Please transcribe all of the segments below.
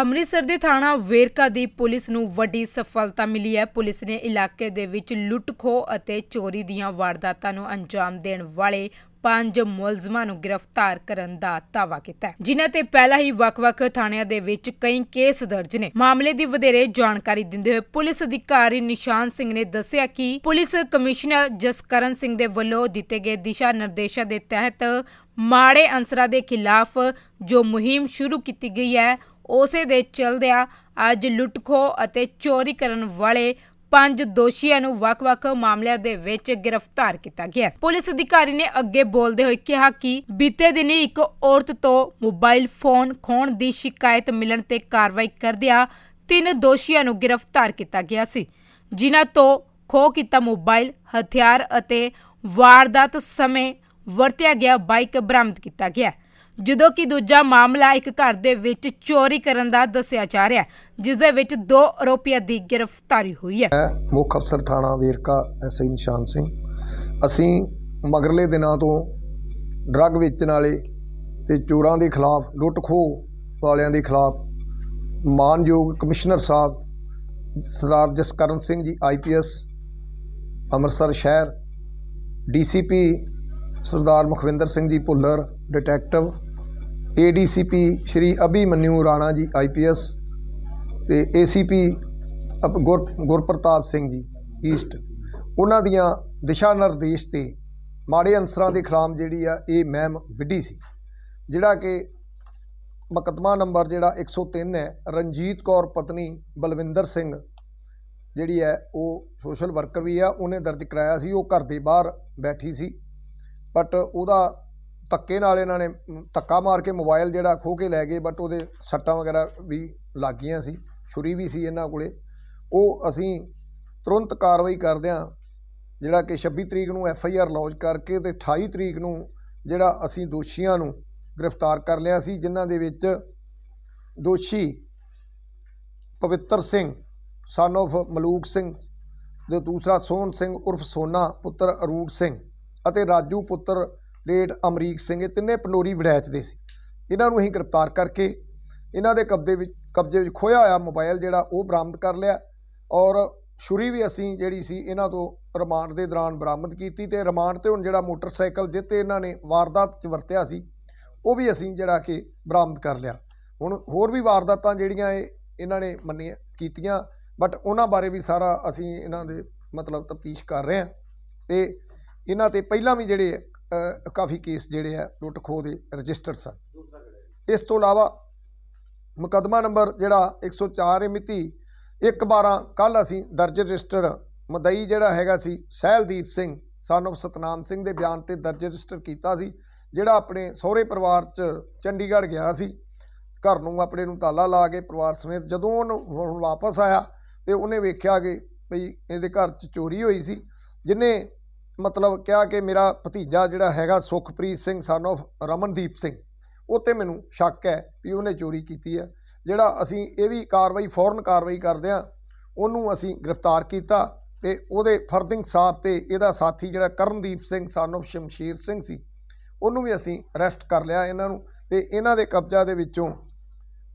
ਅੰਮ੍ਰਿਤਸਰ ਦੇ ਥਾਣਾ ਵੇਰਕਾ ਦੀ ਪੁਲਿਸ ਨੂੰ ਵੱਡੀ ਸਫਲਤਾ ਮਿਲੀ ਹੈ ਪੁਲਿਸ ਨੇ ਇਲਾਕੇ ਦੇ ਵਿੱਚ ਲੁੱਟਖੋ ਅਤੇ ਚੋਰੀ ਦੀਆਂ ਵਾਰਦਾਤਾਂ ਨੂੰ ਅੰਜਾਮ ਦੇਣ ਵਾਲੇ ਪੰਜ ਮੁਲਜ਼ਮਾਂ ਨੂੰ ਗ੍ਰਿਫਤਾਰ ਕਰਨ ਦਾ ਦਾਵਾ ਕੀਤਾ ਹੈ ਜਿਨ੍ਹਾਂ ਤੇ ਪਹਿਲਾਂ ਹੀ ਵੱਖ-ਵੱਖ ਥਾਣਿਆਂ ਦੇ ਵਿੱਚ ਕਈ ਕੇਸ ਦਰਜ ਨੇ ਮਾਮਲੇ ਦੀ ਵਧੇਰੇ ਜਾਣਕਾਰੀ ਦਿੰਦੇ ਹੋਏ ਪੁਲਿਸ ਅਧਿਕਾਰੀ ਨਿਸ਼ਾਨ ਸਿੰਘ ਨੇ ਦੱਸਿਆ ਕਿ ਪੁਲਿਸ ਕਮਿਸ਼ਨਰ ਜਸਕਰਨ ਸਿੰਘ ਦੇ ਵੱਲੋਂ ਦਿੱਤੇ ਗਏ ਦਿਸ਼ਾ ਨਿਰਦੇਸ਼ਾਂ ਦੇ ਤਹਿਤ ਮਾੜੇ ਅੰਸਰਾਂ ਦੇ ਖਿਲਾਫ ਜੋ ਮੁਹਿੰਮ ਸ਼ੁਰੂ ਕੀਤੀ ਗਈ ਹੈ ਉਸੇ ਦੇ ਚਲਦਿਆਂ ਅੱਜ ਲੁੱਟਖੋ ਅਤੇ ਚੋਰੀ ਕਰਨ ਵਾਲੇ ਪੰਜ ਦੋਸ਼ੀਆਂ ਨੂੰ ਵੱਖ-ਵੱਖ ਮਾਮਲਿਆਂ ਦੇ ਵਿੱਚ ਗ੍ਰਿਫਤਾਰ ਕੀਤਾ ਗਿਆ ਪੁਲਿਸ ਅਧਿਕਾਰੀ ਨੇ ਅੱਗੇ ਬੋਲਦੇ ਹੋਏ ਕਿਹਾ ਕਿ ਬੀਤੇ ਦਿਨ ਇੱਕ ਔਰਤ ਤੋਂ ਮੋਬਾਈਲ ਫੋਨ ਖੋਣ ਦੀ ਸ਼ਿਕਾਇਤ ਮਿਲਣ ਤੇ ਕਾਰਵਾਈ ਕਰਦਿਆਂ ਤਿੰਨ ਦੋਸ਼ੀਆਂ ਨੂੰ ਗ੍ਰਿਫਤਾਰ ਕੀਤਾ ਗਿਆ ਸੀ ਜਿਨ੍ਹਾਂ ਤੋਂ ਖੋ ਕੀਤਾ ਮੋਬਾਈਲ ਹਥਿਆਰ ਅਤੇ ਵਾਰਦਾਤ ਸਮੇਂ ਵਰਤਿਆ ਗਿਆ ਬਾਈਕ ਬਰਾਮਦ ਕੀਤਾ ਗਿਆ ਜਦੋਂ ਕਿ ਦੂਜਾ ਮਾਮਲਾ ਇੱਕ ਘਰ ਦੇ ਵਿੱਚ ਚੋਰੀ ਕਰਨ ਦਾ ਦੱਸਿਆ ਜਾ ਰਿਹਾ ਜਿਸ ਦੇ ਵਿੱਚ ਦੋ ਆਰੋਪੀਆਂ ਦੀ ਗ੍ਰਿਫਤਾਰੀ ਹੋਈ ਹੈ ਮੁੱਖ ਅਫਸਰ ਥਾਣਾ ਵੇਰਕਾ ਐਸਆਈ ਨਿਸ਼ਾਨ ਸਿੰਘ ਅਸੀਂ ਮਗਰਲੇ ਦਿਨਾਂ ਤੋਂ ਡਰੱਗ ਵੇਚਣ ਵਾਲੇ ਤੇ ਚੋਰਾਂ ਦੇ ਖਿਲਾਫ ਲੁੱਟ ਖੋਹ ਵਾਲਿਆਂ ਦੇ ਖਿਲਾਫ ਮਾਨਯੋਗ ਕਮਿਸ਼ਨਰ ਸਾਹਿਬ ਸਰਦਾਰ ਜਸਕਰਨ ਸਿੰਘ ਜੀ ਆਈਪੀਐਸ ਅੰਮ੍ਰਿਤਸਰ ਸ਼ਹਿਰ DCP Sardar Mukhwinder Singh ji Bhullar detective ADCP Shri Abhimanyu Rana ji IPS ਤੇ ਏਸੀਪੀ ਗੁਰ ਗੁਰਪ੍ਰਤਾਪ ਸਿੰਘ ਜੀ ਈਸਟ ਉਹਨਾਂ ਦੀਆਂ ਦਿਸ਼ਾ ਨਿਰਦੇਸ਼ ਤੇ ਮਾੜੇ ਅਨਸਰਾਂ ਦੇ ਖਿਲਾਫ ਜਿਹੜੀ ਆ ਇਹ ਮਹਿਮ ਵਿੱਢੀ ਸੀ ਜਿਹੜਾ ਕਿ ਮੁਕਦਮਾ ਨੰਬਰ ਜਿਹੜਾ 103 ਹੈ ਰਣਜੀਤ ਕੌਰ ਪਤਨੀ ਬਲਵਿੰਦਰ ਸਿੰਘ ਜਿਹੜੀ ਹੈ ਉਹ ਸੋਸ਼ਲ ਵਰਕਰ ਵੀ ਆ ਉਹਨੇ ਦਰਜ ਕਰਾਇਆ ਸੀ ਉਹ ਘਰ ਦੇ ਬਾਹਰ ਬੈਠੀ ਸੀ ਬਟ ਉਹਦਾ ਧੱਕੇ ਨਾਲ ਇਹਨਾਂ ਨੇ ਧੱਕਾ ਮਾਰ ਕੇ ਮੋਬਾਈਲ ਜਿਹੜਾ ਖੋ ਕੇ ਲੈ ਗਏ ਬਟ ਉਹਦੇ ਸੱਟਾਂ ਵਗੈਰਾ ਵੀ ਲੱਗੀਆਂ ਸੀ ਛੁਰੀ ਵੀ ਸੀ ਇਹਨਾਂ ਕੋਲੇ ਉਹ ਅਸੀਂ ਤੁਰੰਤ ਕਾਰਵਾਈ ਕਰਦਿਆਂ ਜਿਹੜਾ ਕਿ 26 ਤਰੀਕ ਨੂੰ ਐਫ ਆਈ ਆਰ ਲੌਂਚ ਕਰਕੇ ਤੇ 28 ਤਰੀਕ ਨੂੰ ਜਿਹੜਾ ਅਸੀਂ ਦੋਸ਼ੀਆਂ ਨੂੰ ਗ੍ਰਿਫਤਾਰ ਕਰ ਲਿਆ ਸੀ ਜਿਨ੍ਹਾਂ ਦੇ ਵਿੱਚ ਦੋਸ਼ੀ ਪਵਿੱਤਰ ਸਿੰਘ ਸਨ ਆਫ ਮਲੂਕ ਸਿੰਘ ਤੇ ਦੂਸਰਾ ਸੋਹਣ ਸਿੰਘ ਉਰਫ ਸੋਨਾ ਪੁੱਤਰ ਅਰੂਪ ਸਿੰਘ ਅਤੇ ਰਾਜੂ ਪੁੱਤਰ ਲੇਟ ਅਮਰੀਕ ਸਿੰਘ ਇਹ ਤਿੰਨੇ ਪੰਡੋਰੀ ਵਿੜੈਚ ਦੇ ਸੀ ਇਹਨਾਂ ਨੂੰ ਅਸੀਂ ਗ੍ਰਿਫਤਾਰ ਕਰਕੇ ਇਹਨਾਂ ਦੇ ਕਬਜ਼ੇ ਵਿੱਚ ਕਬਜ਼ੇ ਵਿੱਚ ਖੋਇਆ ਹੋਇਆ ਮੋਬਾਈਲ ਜਿਹੜਾ ਉਹ ਬਰਾਮਦ ਕਰ ਲਿਆ ਔਰ ਛੁਰੀ ਵੀ ਅਸੀਂ ਜਿਹੜੀ ਸੀ ਇਹਨਾਂ ਤੋਂ ਰਿਮਾਂਡ ਦੇ ਦੌਰਾਨ ਬਰਾਮਦ ਕੀਤੀ ਤੇ ਰਿਮਾਂਡ ਤੇ ਹੁਣ ਜਿਹੜਾ ਮੋਟਰਸਾਈਕਲ ਜਿੱਤੇ ਇਹਨਾਂ ਨੇ ਵਾਰਦਾਤ 'ਚ ਵਰਤਿਆ ਸੀ ਉਹ ਵੀ ਅਸੀਂ ਜਿਹੜਾ ਕਿ ਬਰਾਮਦ ਕਰ ਲਿਆ ਹੁਣ ਹੋਰ ਵੀ ਵਾਰਦਾਤਾਂ ਜਿਹੜੀਆਂ ਇਹ ਇਹਨਾਂ ਨੇ ਮੰਨੀਆਂ ਕੀਤੀਆਂ ਬਟ ਉਹਨਾਂ ਬਾਰੇ ਵੀ ਸਾਰਾ ਅਸੀਂ ਇਹਨਾਂ ਦੇ ਮਤਲਬ ਤਫਤੀਸ਼ ਕਰ ਰਹੇ ਹਾਂ ਤੇ ਇਹਨਾਂ ਤੇ ਪਹਿਲਾਂ ਵੀ ਜਿਹੜੇ ਕਾਫੀ ਕੇਸ ਜਿਹੜੇ ਆ ਲੁੱਟ ਖੋਹ ਦੇ ਰਜਿਸਟਰਡ ਸਨ ਇਸ ਤੋਂ ਇਲਾਵਾ ਮੁਕਦਮਾ ਨੰਬਰ ਜਿਹੜਾ 104 ਮਿਤੀ 112 ਕੱਲ ਅਸੀਂ ਦਰਜ ਰਜਿਸਟਰ ਮਦਈ ਜਿਹੜਾ ਹੈਗਾ ਸੀ ਸਹਿਲਦੀਪ ਸਿੰਘ ਸਨ ਆਫ ਸਤਨਾਮ ਸਿੰਘ ਦੇ ਬਿਆਨ ਤੇ ਦਰਜ ਰਜਿਸਟਰ ਕੀਤਾ ਸੀ ਜਿਹੜਾ ਆਪਣੇ ਸਹੁਰੇ ਪਰਿਵਾਰ ਚ ਚੰਡੀਗੜ੍ਹ ਗਿਆ ਸੀ ਘਰ ਨੂੰ ਆਪਣੇ ਨੂੰ ਤਾਲਾ ਲਾ ਕੇ ਪਰਿਵਾਰ ਸਮੇਤ ਜਦੋਂ ਉਹ ਵਾਪਸ ਆਇਆ ਤੇ ਉਹਨੇ ਵੇਖਿਆ ਕਿ ਭਈ ਇਹਦੇ ਘਰ ਚ ਚੋਰੀ ਹੋਈ ਸੀ ਜਿਨੇ ਮਤਲਬ ਕਿਹਾ ਕਿ ਮੇਰਾ ਭਤੀਜਾ ਜਿਹੜਾ ਹੈਗਾ ਸੁਖਪ੍ਰੀਤ ਸਿੰਘ ਸਨ ਆਫ ਰਮਨਦੀਪ ਸਿੰਘ ਉੱਤੇ ਮੈਨੂੰ ਸ਼ੱਕ ਹੈ ਕਿ ਉਹਨੇ ਚੋਰੀ ਕੀਤੀ ਹੈ ਜਿਹੜਾ ਅਸੀਂ ਇਹ ਵੀ ਕਾਰਵਾਈ ਫੌਰਨ ਕਾਰਵਾਈ ਕਰਦੇ ਆ ਉਹਨੂੰ ਅਸੀਂ ਗ੍ਰਿਫਤਾਰ ਕੀਤਾ ਤੇ ਉਹਦੇ ਫਰਦਿੰਗ ਸਾਹਿਬ ਤੇ ਇਹਦਾ ਸਾਥੀ ਜਿਹੜਾ ਕਰਨਦੀਪ ਸਿੰਘ ਸਨ ਆਫ ਸ਼ਮਸ਼ੀਰ ਸਿੰਘ ਸੀ ਉਹਨੂੰ ਵੀ ਅਸੀਂ ਅਰੈਸਟ ਕਰ ਲਿਆ ਇਹਨਾਂ ਨੂੰ ਤੇ ਇਹਨਾਂ ਦੇ ਕਬਜ਼ਾ ਦੇ ਵਿੱਚੋਂ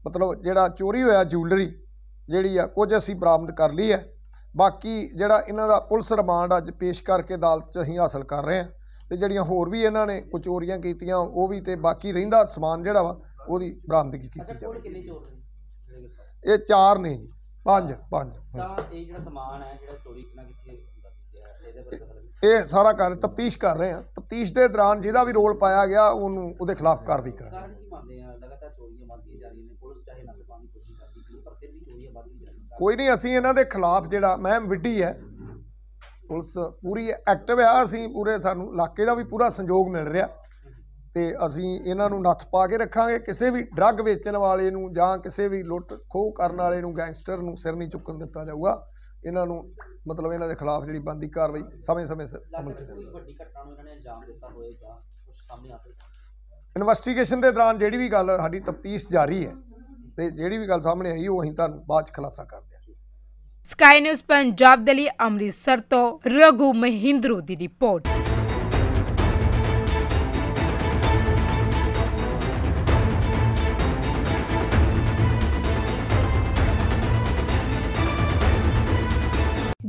ਮਤਲਬ ਜਿਹੜਾ ਚੋਰੀ ਹੋਇਆ ਜੁਐਲਰੀ ਜਿਹੜੀ ਆ ਕੁਝ ਅਸੀਂ ਬਰਾਮਦ ਕਰ ਲਈ ਹੈ ਬਾਕੀ ਜਿਹੜਾ ਇਹਨਾਂ ਦਾ ਪੁਲਿਸ ਰਿਮਾਂਡ ਅੱਜ ਪੇਸ਼ ਕਰਕੇ ਅਦਾਲਤ 'ਚ ਅਸੀਂ ਹਾਸਲ ਕਰ ਰਹੇ ਹਾਂ ਤੇ ਜਿਹੜੀਆਂ ਹੋਰ ਵੀ ਇਹਨਾਂ ਨੇ ਚੋਰੀਆਂ ਕੀਤੀਆਂ ਉਹ ਵੀ ਤੇ ਬਾਕੀ ਰਹਿੰਦਾ ਸਮਾਨ ਜਿਹੜਾ ਵਾ ਉਹਦੀ ਬਰਾਮਦਗੀ ਕੀਤੀ ਹੈ ਇਹ ਚਾਰ ਨੇ ਜੀ ਪੰਜ ਪੰਜ ਤਾਂ ਇਹ ਜਿਹੜਾ ਸਮਾਨ ਹੈ ਜਿਹੜਾ ਚੋਰੀ ਕੀਤੀ ਹੈ ਇਹ ਸਾਰਾ ਕਰ ਤਫਤੀਸ਼ ਕਰ ਰਹੇ ਆ ਤਫਤੀਸ਼ ਦੇ ਦੌਰਾਨ ਜਿਹਦਾ ਵੀ ਰੋਲ ਪਾਇਆ ਗਿਆ ਉਹਨੂੰ ਉਹਦੇ ਖਿਲਾਫ ਕਾਰਵਾਈ ਕਰਾਂਗੇ ਲਗਾਤਾਰ ਚੋਰੀਆਂ ਵੱਧਦੀਆਂ ਜਾ ਰਹੀਆਂ ਨੇ ਪੁਲਿਸ ਚਾਹੇ ਨਾ ਪਾਉਣ ਕੋਸ਼ਿਸ਼ ਕਰਦੀ ਪਰ ਫਿਰ ਵੀ ਚੋਰੀਆਂ ਵੱਧ ਜਾ ਰਹੀਆਂ ਕੋਈ ਨਹੀਂ ਅਸੀਂ ਇਹਨਾਂ ਦੇ ਖਿਲਾਫ ਜਿਹੜਾ ਮੈਂ ਵਿੱਢੀ ਹੈ ਪੁਲਿਸ ਪੂਰੀ ਐਕਟਿਵ ਆ ਅਸੀਂ ਪੂਰੇ ਸਾਨੂੰ ਇਲਾਕੇ ਦਾ ਵੀ ਪੂਰਾ ਸੰਯੋਗ ਮਿਲ ਰਿਹਾ ਤੇ ਅਸੀਂ ਇਹਨਾਂ ਨੂੰ ਨੱਥ ਪਾ ਕੇ ਰੱਖਾਂਗੇ ਕਿਸੇ ਵੀ ਡਰੱਗ ਵੇਚਣ ਵਾਲੇ ਨੂੰ ਜਾਂ ਕਿਸੇ ਵੀ ਲੁੱਟ ਖੋਹ ਕਰਨ ਵਾਲੇ ਨੂੰ ਗੈਂਗਸਟਰ ਨੂੰ ਸਿਰ ਨਹੀਂ ਚੁੱਕਣ ਦਿੱਤਾ ਜਾਊਗਾ ਇਹਨਾਂ ਨੂੰ ਮਤਲਬ ਇਹਨਾਂ ਦੇ ਖਿਲਾਫ ਜਿਹੜੀ ਬੰਦੀ ਕਾਰਵਾਈ ਸਮੇਂ-ਸਮੇਂ ਸਿਰ ਅਮਲ ਚ ਕਰਨੀ ਵੱਡੀ ਘਟਨਾ ਨੂੰ ਇਹਨਾਂ ਨੇ ਅੰਜਾਮ ਦਿੱਤਾ ਹੋਏਗਾ ਕੁਝ ਸਾਹਮਣੇ ਆ ਸਕਦਾ ਇਨਵੈਸਟੀਗੇਸ਼ਨ ਦੇ ਦੌਰਾਨ ਜਿਹੜੀ ਵੀ ਗੱਲ ਸਾਡੀ ਤਫਤੀਸ਼ ਜਾਰੀ ਹੈ ਤੇ ਜਿਹੜੀ ਵੀ ਗੱਲ ਸਾਹਮਣੇ ਆਈ ਉਹ ਅਸੀਂ ਤੁਹਾਨੂੰ ਬਾਅਦ ਚ ਖੁਲਾਸਾ ਕਰਦੇ ਹਾਂ ਸਕਾਈ ਨਿਊਜ਼ ਪੰਜਾਬ ਦੇ ਲਈ ਅੰਮ੍ਰਿਤਸਰ ਤੋਂ ਰਘੂ ਮਹਿੰਦਰੂ ਦੀ ਰਿਪੋਰਟ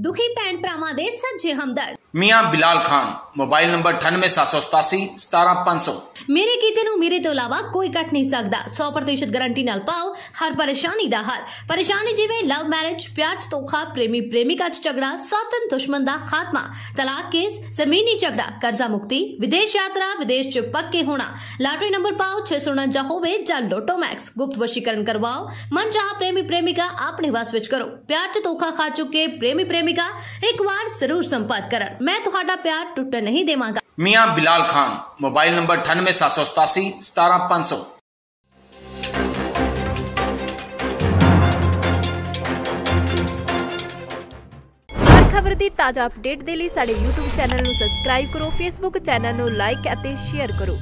ਦੁਖੀ ਭੈਣ ਭਰਾਵਾਂ ਦੇ ਸੱਜੇ ਹਮਦਰਦ ਮੀਆਂ ਬਿਲਾਲ ਖਾਨ ਮੋਬਾਈਲ ਨੰਬਰ 9878877500 ਮੇਰੇ ਕੀਤੇ ਨੂੰ ਮੇਰੇ ਤੋਂ ਇਲਾਵਾ ਕੋਈ ਕੱਟ ਨਹੀਂ ਸਕਦਾ 100% ਗਾਰੰਟੀ ਨਾਲ ਪਾਓ ਹਰ ਪਰੇਸ਼ਾਨੀ ਦਾ ਹੱਲ ਪਰੇਸ਼ਾਨੀ ਜਿਵੇਂ ਲਵ ਮੈਰਿਜ ਪਿਆਰ ਚ ਤੋਖਾ ਪ੍ਰੇਮੀ ਪ੍ਰੇਮਿਕਾ ਚ ਝਗੜਾ ਸੌਤਨ ਦੁਸ਼ਮਣ ਦਾ ਖਾਤਮਾ ਤਲਾਕ ਕੇਸ ਜ਼ਮੀਨੀ ਝਗੜਾ ਕਰਜ਼ਾ ਮੁਕਤੀ ਵਿਦੇਸ਼ ਯਾਤਰਾ ਵਿਦੇਸ਼ ਚ ਪੱਕੇ ਹੋਣਾ ਲਾਟਰੀ ਨੰਬਰ ਪਾਓ 649 ਹੋਵੇ ਜਾਂ ਲੋਟੋ ਮੈਕਸ ਗੁਪਤ ਵਸ਼ੀਕਰਨ ਕਰਵਾਓ ਮਨ ਚਾਹ ਪ੍ਰੇਮੀ ਪ੍ਰੇਮਿਕਾ ਆਪਣੇ ਵਾਸ ਵਿੱਚ ਕਰੋ ਪਿਆਰ ਚ ਤੋਖਾ ਖਾ ਚੁੱਕੇ ਪ੍ਰੇਮੀ ਪ੍ਰੇਮਿਕਾ ਇੱਕ ਵਾਰ ਜ਼ਰੂਰ ਸੰਪਰਕ ਕਰਨ ਮੈਂ ਤੁਹਾਡਾ ਪਿਆਰ ਟੁੱਟਣ ਨਹੀਂ ਦੇਵਾਂਗਾ ਮੀਆਂ ਬਿਲਾਲ ਖਾਨ ਮੋਬਾਈਲ ਨੰਬਰ 9877 17500 ਖਬਰ ਦੀ ਤਾਜ਼ਾ ਅਪਡੇਟ ਦੇ ਲਈ ਸਾਡੇ YouTube ਚੈਨਲ ਨੂੰ ਸਬਸਕ੍ਰਾਈਬ ਕਰੋ Facebook ਚੈਨਲ ਨੂੰ ਲਾਈਕ ਅਤੇ ਸ਼ੇਅਰ ਕਰੋ